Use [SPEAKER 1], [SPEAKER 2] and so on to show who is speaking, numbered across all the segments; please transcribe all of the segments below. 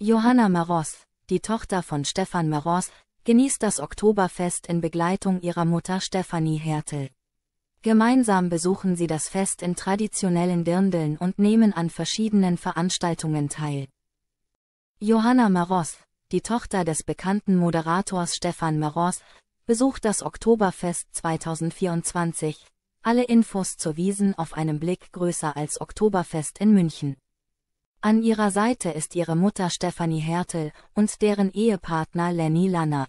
[SPEAKER 1] Johanna Maros, die Tochter von Stefan Maros, genießt das Oktoberfest in Begleitung ihrer Mutter Stefanie Hertel. Gemeinsam besuchen sie das Fest in traditionellen Dirndeln und nehmen an verschiedenen Veranstaltungen teil. Johanna Maros, die Tochter des bekannten Moderators Stefan Maros, besucht das Oktoberfest 2024. Alle Infos zur Wiesen auf einem Blick größer als Oktoberfest in München. An ihrer Seite ist ihre Mutter Stefanie Hertel und deren Ehepartner Lenny Lanner.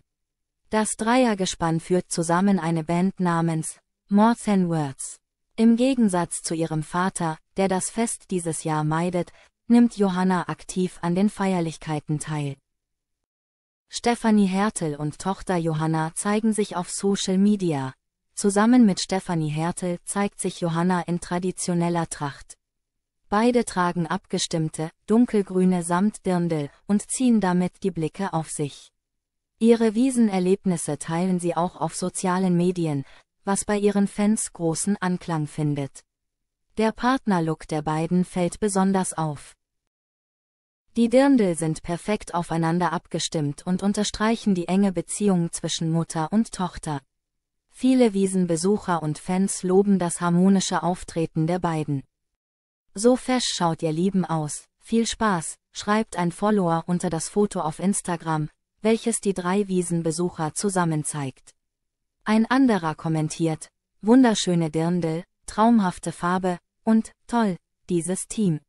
[SPEAKER 1] Das Dreiergespann führt zusammen eine Band namens More Than Words. Im Gegensatz zu ihrem Vater, der das Fest dieses Jahr meidet, nimmt Johanna aktiv an den Feierlichkeiten teil. Stefanie Hertel und Tochter Johanna zeigen sich auf Social Media. Zusammen mit Stefanie Hertel zeigt sich Johanna in traditioneller Tracht. Beide tragen abgestimmte, dunkelgrüne Samtdirndl und ziehen damit die Blicke auf sich. Ihre Wiesenerlebnisse teilen sie auch auf sozialen Medien, was bei ihren Fans großen Anklang findet. Der Partnerlook der beiden fällt besonders auf. Die Dirndl sind perfekt aufeinander abgestimmt und unterstreichen die enge Beziehung zwischen Mutter und Tochter. Viele Wiesenbesucher und Fans loben das harmonische Auftreten der beiden. So fesch schaut ihr Lieben aus, viel Spaß, schreibt ein Follower unter das Foto auf Instagram, welches die drei Wiesenbesucher zusammen zeigt. Ein anderer kommentiert, wunderschöne Dirndl, traumhafte Farbe, und, toll, dieses Team.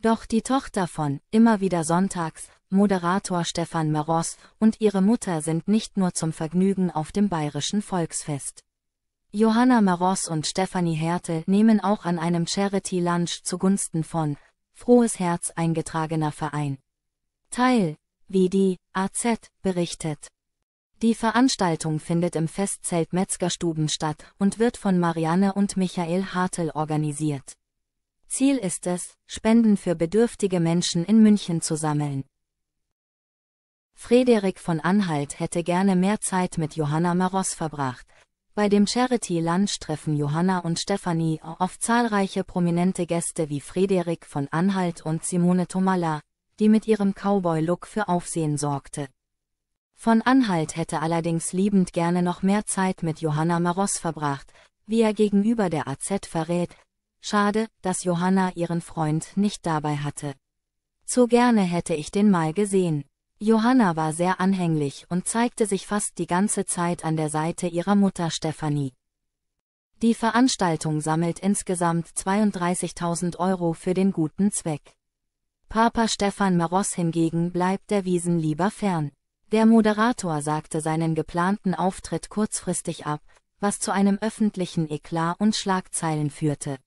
[SPEAKER 1] Doch die Tochter von, immer wieder sonntags, Moderator Stefan Meross und ihre Mutter sind nicht nur zum Vergnügen auf dem bayerischen Volksfest. Johanna Maros und Stefanie Härte nehmen auch an einem Charity Lunch zugunsten von Frohes Herz eingetragener Verein teil, wie die AZ berichtet. Die Veranstaltung findet im Festzelt Metzgerstuben statt und wird von Marianne und Michael Hartl organisiert. Ziel ist es, Spenden für bedürftige Menschen in München zu sammeln. Frederik von Anhalt hätte gerne mehr Zeit mit Johanna Maros verbracht, bei dem Charity-Lunch treffen Johanna und Stefanie auf zahlreiche prominente Gäste wie Frederik von Anhalt und Simone Tomalla, die mit ihrem Cowboy-Look für Aufsehen sorgte. Von Anhalt hätte allerdings liebend gerne noch mehr Zeit mit Johanna Maros verbracht, wie er gegenüber der AZ verrät, schade, dass Johanna ihren Freund nicht dabei hatte. Zu gerne hätte ich den mal gesehen. Johanna war sehr anhänglich und zeigte sich fast die ganze Zeit an der Seite ihrer Mutter Stefanie. Die Veranstaltung sammelt insgesamt 32.000 Euro für den guten Zweck. Papa Stefan Maros hingegen bleibt der Wiesen lieber fern. Der Moderator sagte seinen geplanten Auftritt kurzfristig ab, was zu einem öffentlichen Eklat und Schlagzeilen führte.